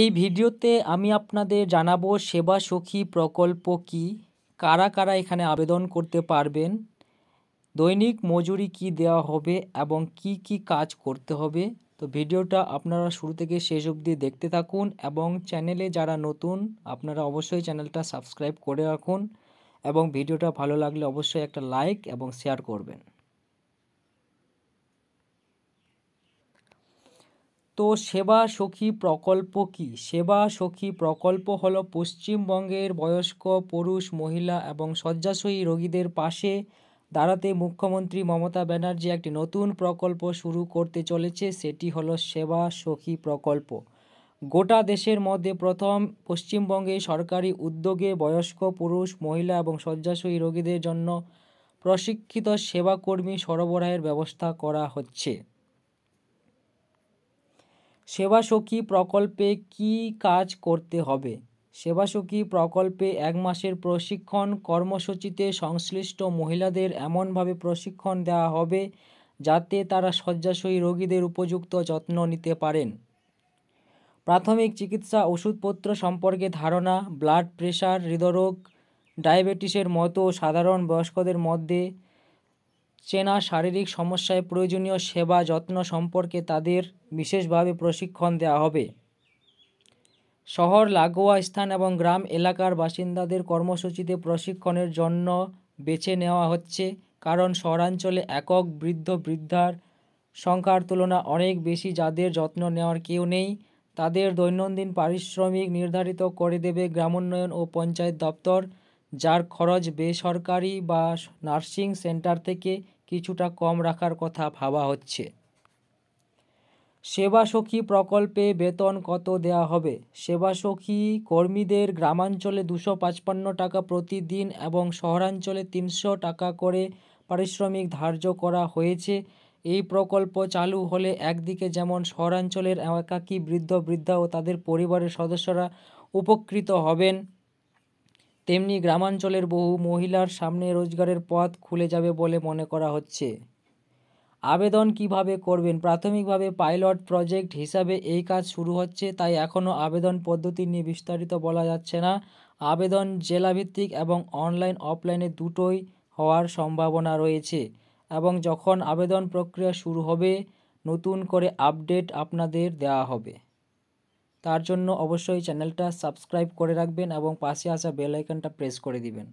এই ভিডিওতে আমি আপনাদের জানাবো সেবা সখী প্রকল্প কি কারা কারা এখানে আবেদন করতে পারবেন দৈনিক মজুরি কি দেওয়া হবে এবং কি কি কাজ করতে হবে তো ভিডিওটা আপনারা শুরু থেকে শেষ অবধি দেখতে থাকুন এবং চ্যানেলে যারা নতুন আপনারা অবশ্যই চ্যানেলটা সাবস্ক্রাইব করে রাখুন এবং ভিডিওটা ভালো লাগলে অবশ্যই একটা লাইক এবং শেয়ার করবেন তো সেবা সখী প্রকল্প কি সেবা সখী প্রকল্প হল পশ্চিমবঙ্গের বয়স্ক পুরুষ মহিলা এবং শয্যাশয়ী রোগীদের পাশে দাঁড়াতে মুখ্যমন্ত্রী মমতা ব্যানার্জি একটি নতুন প্রকল্প শুরু করতে চলেছে সেটি হলো সেবা সখী প্রকল্প গোটা দেশের মধ্যে প্রথম পশ্চিমবঙ্গে সরকারি উদ্যোগে বয়স্ক পুরুষ মহিলা এবং শয্যাশয়ী রোগীদের জন্য প্রশিক্ষিত সেবাকর্মী সরবরাহের ব্যবস্থা করা হচ্ছে সেবাসখী প্রকল্পে কি কাজ করতে হবে সেবাসখী প্রকল্পে এক মাসের প্রশিক্ষণ কর্মসূচিতে সংশ্লিষ্ট মহিলাদের এমনভাবে প্রশিক্ষণ দেওয়া হবে যাতে তারা শয্যাশয়ী রোগীদের উপযুক্ত যত্ন নিতে পারেন প্রাথমিক চিকিৎসা ওষুধপত্র সম্পর্কে ধারণা ব্লাড প্রেশার হৃদরোগ ডায়াবেটিসের মতো সাধারণ বয়স্কদের মধ্যে চেনা শারীরিক সমস্যায় প্রয়োজনীয় সেবা যত্ন সম্পর্কে তাদের বিশেষভাবে প্রশিক্ষণ দেওয়া হবে শহর লাগোয়া স্থান এবং গ্রাম এলাকার বাসিন্দাদের কর্মসূচিতে প্রশিক্ষণের জন্য বেছে নেওয়া হচ্ছে কারণ শহরাঞ্চলে একক বৃদ্ধ বৃদ্ধার সংখ্যার তুলনা অনেক বেশি যাদের যত্ন নেওয়ার কেউ নেই তাদের দৈনন্দিন পারিশ্রমিক নির্ধারিত করে দেবে গ্রামোন্নয়ন ও পঞ্চায়েত দপ্তর যার খরচ বেসরকারি বা নার্সিং সেন্টার থেকে কিছুটা কম রাখার কথা ভাবা হচ্ছে সেবাসখী প্রকল্পে বেতন কত দেয়া হবে সেবাসখী কর্মীদের গ্রামাঞ্চলে দুশো পাঁচপান্ন টাকা প্রতিদিন এবং শহরাঞ্চলে তিনশো টাকা করে পারিশ্রমিক ধার্য করা হয়েছে এই প্রকল্প চালু হলে একদিকে যেমন শহরাঞ্চলের একাকী বৃদ্ধ বৃদ্ধা ও তাদের পরিবারের সদস্যরা উপকৃত হবেন তেমনি গ্রামাঞ্চলের বহু মহিলার সামনে রোজগারের পথ খুলে যাবে বলে মনে করা হচ্ছে আবেদন কিভাবে করবেন প্রাথমিকভাবে পাইলট প্রজেক্ট হিসাবে এই কাজ শুরু হচ্ছে তাই এখনও আবেদন পদ্ধতি নিয়ে বিস্তারিত বলা যাচ্ছে না আবেদন জেলাভিত্তিক এবং অনলাইন অফলাইনে দুটোই হওয়ার সম্ভাবনা রয়েছে এবং যখন আবেদন প্রক্রিয়া শুরু হবে নতুন করে আপডেট আপনাদের দেওয়া হবে তার জন্য অবশ্যই চ্যানেলটা সাবস্ক্রাইব করে রাখবেন এবং পাশে আসা বেল আইকনটা প্রেস করে দিবেন